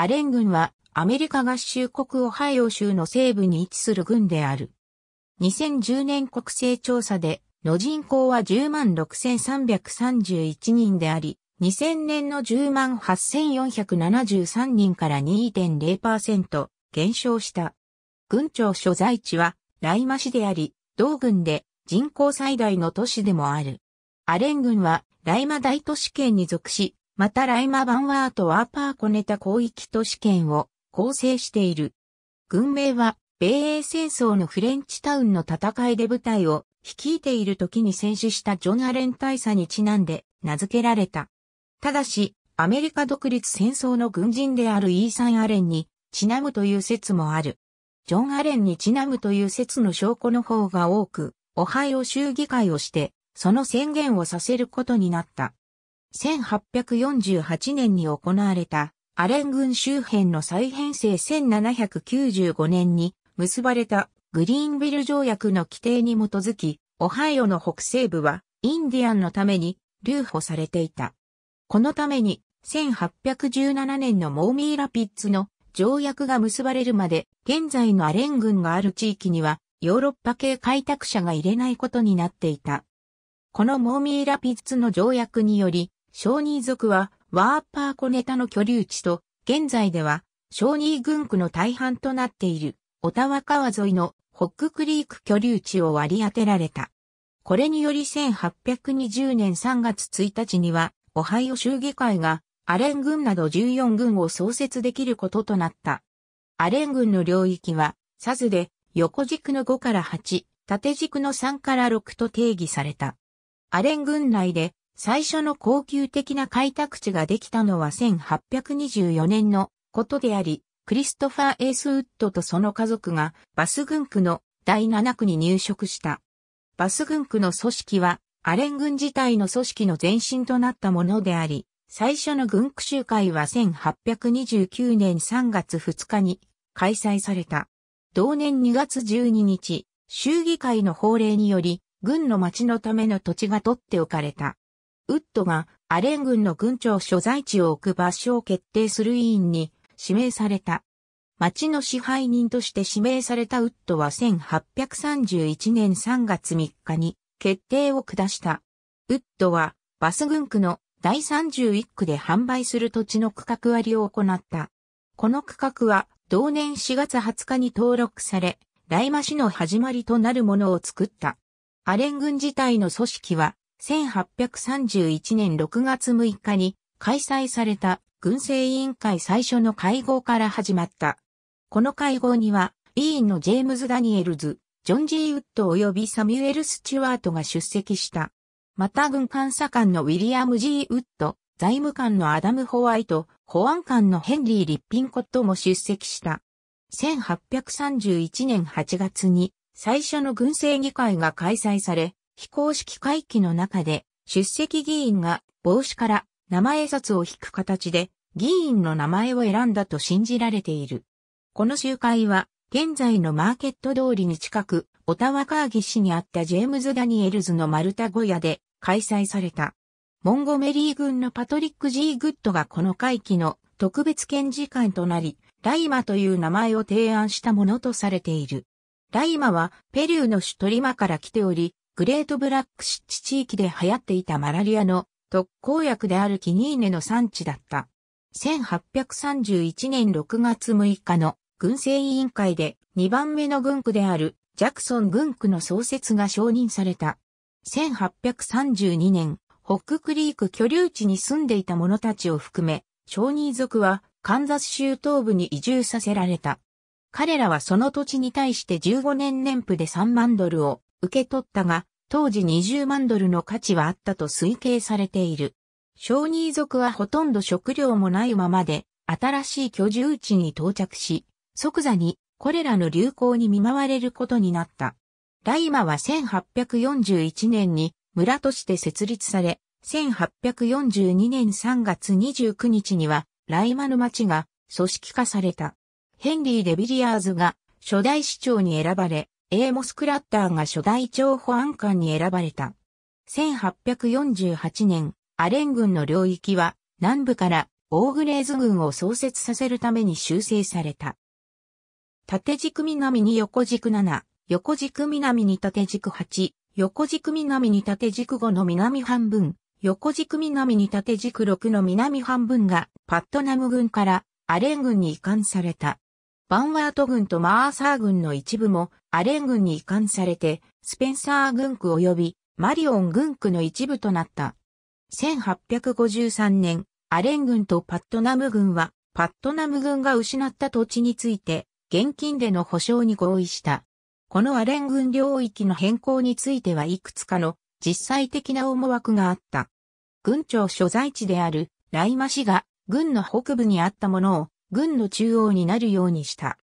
アレン軍はアメリカ合衆国オハイオ州の西部に位置する軍である。2010年国勢調査での人口は106,331人であり、2000年の108,473人から2.0%減少した。軍庁所在地はライマ市であり、同軍で人口最大の都市でもある。アレン軍はライマ大都市圏に属し、またライマ・バンワートーパーコネタ広域都市圏を構成している。軍名は、米英戦争のフレンチタウンの戦いで部隊を率いている時に戦死したジョン・アレン大佐にちなんで名付けられた。ただし、アメリカ独立戦争の軍人であるイーサン・アレンにちなむという説もある。ジョン・アレンにちなむという説の証拠の方が多く、オハイオ州議会をして、その宣言をさせることになった。1848年に行われたアレン軍周辺の再編成1795年に結ばれたグリーンビル条約の規定に基づき、オハイオの北西部はインディアンのために留保されていた。このために1817年のモーミーラピッツの条約が結ばれるまで現在のアレン軍がある地域にはヨーロッパ系開拓者が入れないことになっていた。このモーミーラピッツの条約により小ニ族はワーパー小ネタの居留地と、現在では小ニ軍区の大半となっている、オタワ川沿いのホッククリーク居留地を割り当てられた。これにより1820年3月1日には、オハイオ州議会がアレン軍など14軍を創設できることとなった。アレン軍の領域は、サズで横軸の5から8、縦軸の3から6と定義された。アレン軍内で最初の高級的な開拓地ができたのは1824年のことであり、クリストファー・エースウッドとその家族がバス軍区の第7区に入植した。バス軍区の組織はアレン軍自体の組織の前身となったものであり、最初の軍区集会は1829年3月2日に開催された。同年2月12日、州議会の法令により、軍の町のための土地が取っておかれた。ウッドがアレン軍の軍庁所在地を置く場所を決定する委員に指名された。町の支配人として指名されたウッドは1831年3月3日に決定を下した。ウッドはバス軍区の第31区で販売する土地の区画割を行った。この区画は同年4月20日に登録され、大麻市の始まりとなるものを作った。アレン軍自体の組織は1831年6月6日に開催された軍政委員会最初の会合から始まった。この会合には、委員のジェームズ・ダニエルズ、ジョン・ジー・ウッド及びサミュエル・スチュワートが出席した。また軍監査官のウィリアム・ジー・ウッド、財務官のアダム・ホワイト、保安官のヘンリー・リッピンコットも出席した。1831年8月に最初の軍政議会が開催され、非公式会期の中で、出席議員が帽子から名前札を引く形で、議員の名前を選んだと信じられている。この集会は、現在のマーケット通りに近く、オタワカーギ市にあったジェームズ・ダニエルズのマルタ小屋で開催された。モンゴメリー軍のパトリック・ジー・グッドがこの会期の特別検事官となり、ライマという名前を提案したものとされている。ライマはペルーの首都リマから来ており、グレートブラック湿地地域で流行っていたマラリアの特効薬であるキニーネの産地だった。1831年6月6日の軍政委員会で2番目の軍区であるジャクソン軍区の創設が承認された。1832年、ホッククリーク居留地に住んでいた者たちを含め、小人族はカンザス州東部に移住させられた。彼らはその土地に対して15年年付で3万ドルを受け取ったが、当時20万ドルの価値はあったと推計されている。小児遺族はほとんど食料もないままで、新しい居住地に到着し、即座にこれらの流行に見舞われることになった。ライマは1841年に村として設立され、1842年3月29日にはライマの町が組織化された。ヘンリー・デビリアーズが初代市長に選ばれ、エーモス・クラッターが初代長保安官に選ばれた。1848年、アレン軍の領域は南部からオーグレーズ軍を創設させるために修正された。縦軸南に横軸7、横軸南に縦軸8、横軸南に縦軸5の南半分、横軸南に縦軸6の南半分がパットナム軍からアレン軍に移管された。バンワート軍とマーサー軍の一部もアレン軍に移管されて、スペンサー軍区及びマリオン軍区の一部となった。1853年、アレン軍とパットナム軍は、パットナム軍が失った土地について、現金での保証に合意した。このアレン軍領域の変更についてはいくつかの実際的な思惑があった。軍庁所在地であるライマ市が軍の北部にあったものを軍の中央になるようにした。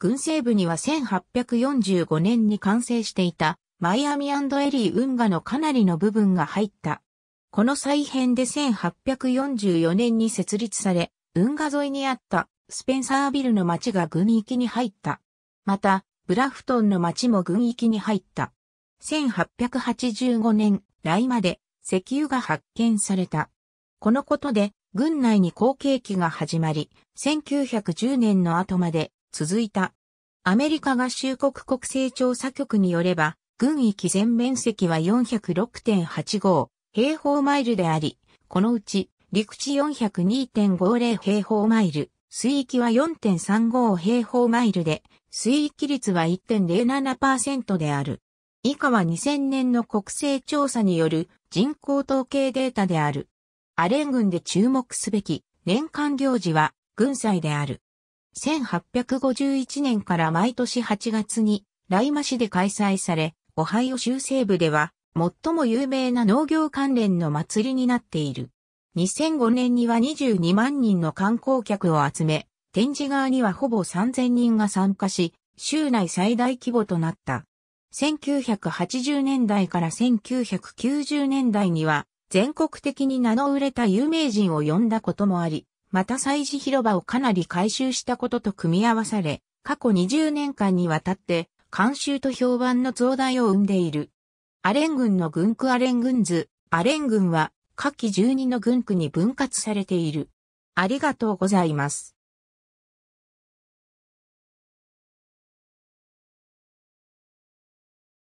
軍西部には1845年に完成していたマイアミエリー運河のかなりの部分が入った。この再編で1844年に設立され、運河沿いにあったスペンサービルの町が軍域に入った。また、ブラフトンの町も軍域に入った。1885年、来まで石油が発見された。このことで、軍内に後継期が始まり、1910年の後まで続いた。アメリカ合衆国国勢調査局によれば、軍域全面積は406.85平方マイルであり、このうち陸地402.50平方マイル、水域は4.35平方マイルで、水域率は1.07%である。以下は2000年の国勢調査による人口統計データである。アレン軍で注目すべき年間行事は軍祭である。1851年から毎年8月にライマ市で開催され、オハイオ州西部では最も有名な農業関連の祭りになっている。2005年には22万人の観光客を集め、展示側にはほぼ3000人が参加し、州内最大規模となった。1980年代から1990年代には全国的に名の売れた有名人を呼んだこともあり、また祭事広場をかなり改修したことと組み合わされ、過去20年間にわたって、監修と評判の増大を生んでいる。アレン軍の軍区アレン軍図、アレン軍は、下記12の軍区に分割されている。ありがとうございます。